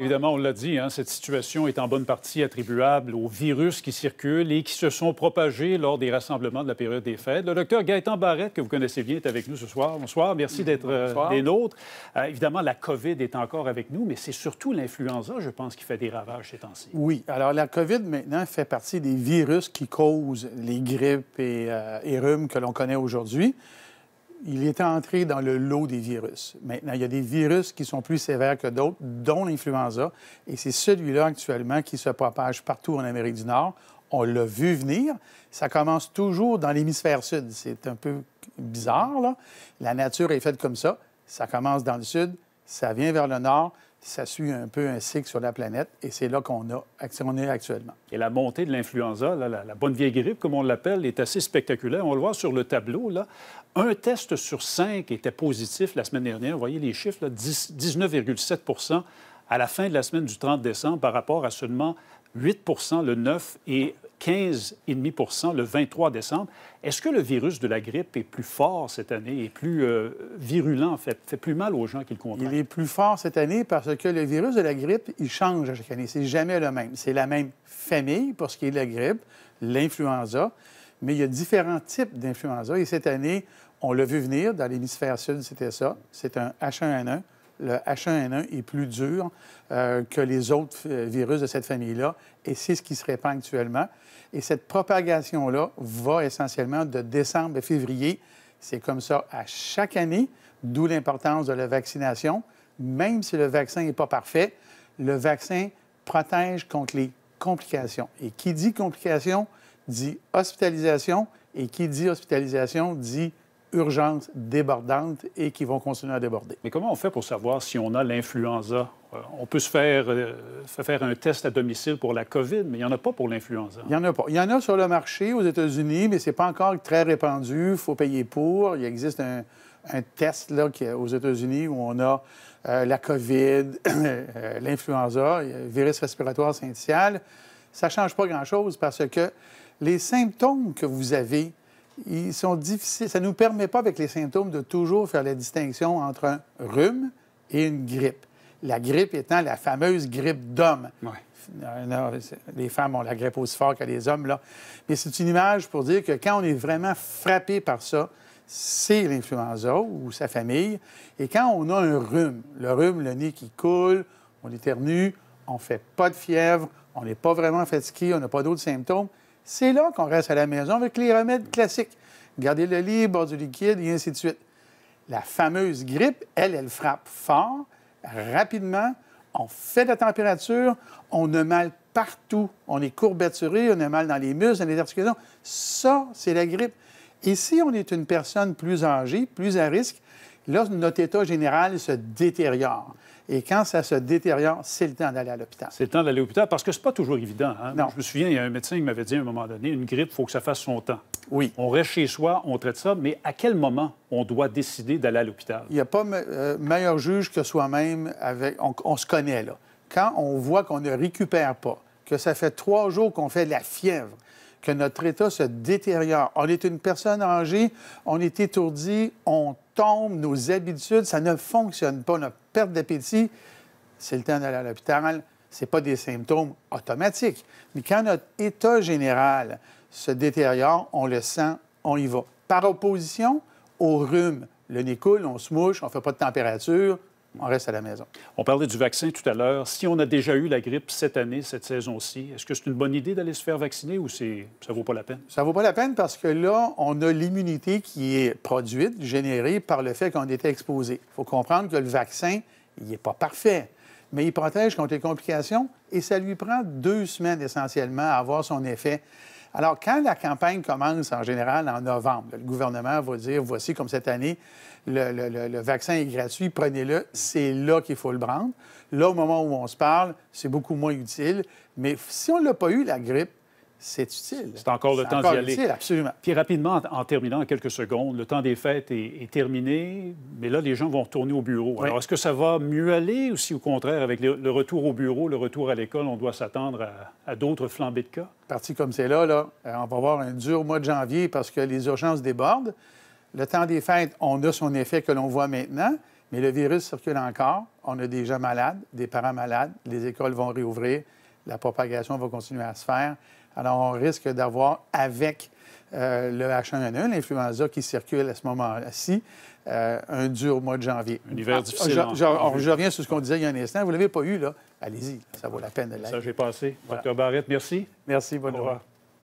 Évidemment, on l'a dit, hein, cette situation est en bonne partie attribuable aux virus qui circulent et qui se sont propagés lors des rassemblements de la période des fêtes. Le docteur Gaëtan Barrette, que vous connaissez bien, est avec nous ce soir. Bonsoir, merci mm-hmm. d'être euh, des nôtres. Euh, évidemment, la COVID est encore avec nous, mais c'est surtout l'influenza, je pense, qui fait des ravages ces temps-ci. Oui, alors la COVID, maintenant, fait partie des virus qui causent les grippes et, euh, et rhumes que l'on connaît aujourd'hui il était entré dans le lot des virus. Maintenant, il y a des virus qui sont plus sévères que d'autres, dont l'influenza, et c'est celui-là actuellement qui se propage partout en Amérique du Nord. On l'a vu venir. Ça commence toujours dans l'hémisphère sud. C'est un peu bizarre, là. La nature est faite comme ça. Ça commence dans le sud, ça vient vers le nord, ça suit un peu un cycle sur la planète et c'est là qu'on est actuellement. Et la montée de l'influenza, la, bonne vieille grippe, comme on l'appelle, est assez spectaculaire. On le voit sur le tableau. Là. Un test sur cinq était positif la semaine dernière. Vous voyez les chiffres, 19,7 à la fin de la semaine du 30 décembre par rapport à seulement 8 le 9 et 15,5 le 23 décembre. Est-ce que le virus de la grippe est plus fort cette année, est plus euh, virulent, fait, fait plus mal aux gens qu'il contractent? Il est plus fort cette année parce que le virus de la grippe, il change à chaque année. C'est jamais le même. C'est la même famille pour ce qui est de la grippe, l'influenza, mais il y a différents types d'influenza. Et cette année, on l'a vu venir dans l'hémisphère sud, c'était ça. C'est un H1N1 le H1N1 est plus dur euh, que les autres euh, virus de cette famille-là, et c'est ce qui se répand actuellement. Et cette propagation-là va essentiellement de décembre à février. C'est comme ça à chaque année, d'où l'importance de la vaccination. Même si le vaccin n'est pas parfait, le vaccin protège contre les complications. Et qui dit complications dit hospitalisation, et qui dit hospitalisation dit urgentes, débordantes et qui vont continuer à déborder. Mais comment on fait pour savoir si on a l'influenza? Euh, on peut se faire, euh, faire un test à domicile pour la COVID, mais il n'y en a pas pour l'influenza. Il n'y en a pas. Il y en a sur le marché aux États-Unis, mais ce n'est pas encore très répandu. Il faut payer pour. Il existe un, test là, aux États-Unis où on a euh, la COVID, l'influenza, virus respiratoire syncytial. Ça ne change pas grand-chose parce que les symptômes que vous avez ils sont difficiles. Ça ne nous permet pas, avec les symptômes, de toujours faire la distinction entre un rhume et une grippe. La grippe étant la fameuse grippe d'homme. Euh, les femmes ont la grippe aussi fort que les hommes, là. Mais c'est une image pour dire que quand on est vraiment frappé par ça, c'est l'influenza ou sa famille. Et quand on a un rhume, le rhume, le nez qui coule, on éternue, on ne fait pas de fièvre, on n'est pas vraiment fatigué, on n'a pas d'autres symptômes, c'est là qu'on reste à la maison avec les remèdes classiques. Garder le lit, boire du liquide et ainsi de suite. La fameuse grippe, elle, elle frappe fort, rapidement. On fait de la température, on a mal partout. On est courbaturé, on a mal dans les muscles, dans les articulations. Ça, c'est la grippe. Et si on est une personne plus âgée, plus à risque, Là, notre état général se détériore. Et quand ça se détériore, c'est le temps d'aller à l'hôpital. C'est le temps d'aller à l'hôpital parce que c'est pas toujours évident. Hein. Non. Je me souviens, il y a un médecin qui m'avait dit à un moment donné, une grippe, il faut que ça fasse son temps. Oui. On reste chez soi, on traite ça, mais à quel moment on doit décider d'aller à l'hôpital? Il n'y a pas euh, meilleur juge que soi-même. Avec... On, on se connaît, là. Quand on voit qu'on ne récupère pas, que ça fait trois jours qu'on fait de la fièvre, que notre état se détériore. On est une personne âgée, on est étourdi, on tombe, nos habitudes, ça ne fonctionne pas. Notre perte d'appétit, c'est le temps d'aller à l'hôpital. Ce n'est pas des symptômes automatiques. Mais quand notre état général se détériore, on le sent, on y va. Par opposition au rhume, le nez coule, on se mouche, on ne fait pas de température, on reste à la maison. On parlait du vaccin tout à l'heure. Si on a déjà eu la grippe cette année, cette saison-ci, est-ce que c'est une bonne idée d'aller se faire vacciner ou ça ne vaut pas la peine? Ça ne vaut pas la peine parce que là, on a l'immunité qui est produite, générée par le fait qu'on était exposé. Il faut comprendre que le vaccin, il n'est pas parfait, mais il protège contre les complications et ça lui prend deux semaines essentiellement à avoir son effet. Alors, quand la campagne commence en général en novembre, le gouvernement va dire voici, comme cette année, le, vaccin est gratuit, prenez-le. C'est là qu'il faut le prendre. Là, au moment où on se parle, c'est beaucoup moins utile. Mais si on n'a pas eu la grippe, c'est utile. C'est encore le temps d'y aller. Utile, absolument. Puis rapidement, en, terminant, en quelques secondes, le temps des fêtes est, terminé, mais là, les gens vont retourner au bureau. Alors, est-ce que ça va mieux aller ou si, au contraire, avec le, retour au bureau, le retour à l'école, on doit s'attendre à, d'autres flambées de cas? Parti comme c'est là, là, euh, on va avoir un dur mois de janvier parce que les urgences débordent. Le temps des fêtes, on a son effet que l'on voit maintenant, mais le virus circule encore. On a des gens malades, des parents malades, les écoles vont réouvrir, la propagation va continuer à se faire. Alors, on risque d'avoir avec euh, le H1N1, l'influenza qui circule à ce moment-ci, euh, un dur mois de janvier. Un hiver ah, difficile. je, hein. reviens sur ce qu'on disait il y a un instant. Vous ne l'avez pas eu, là? Allez-y, ça vaut la peine de l'être. Ça, j'ai passé. Docteur Dr. Barrett, merci. Merci, bonne journée.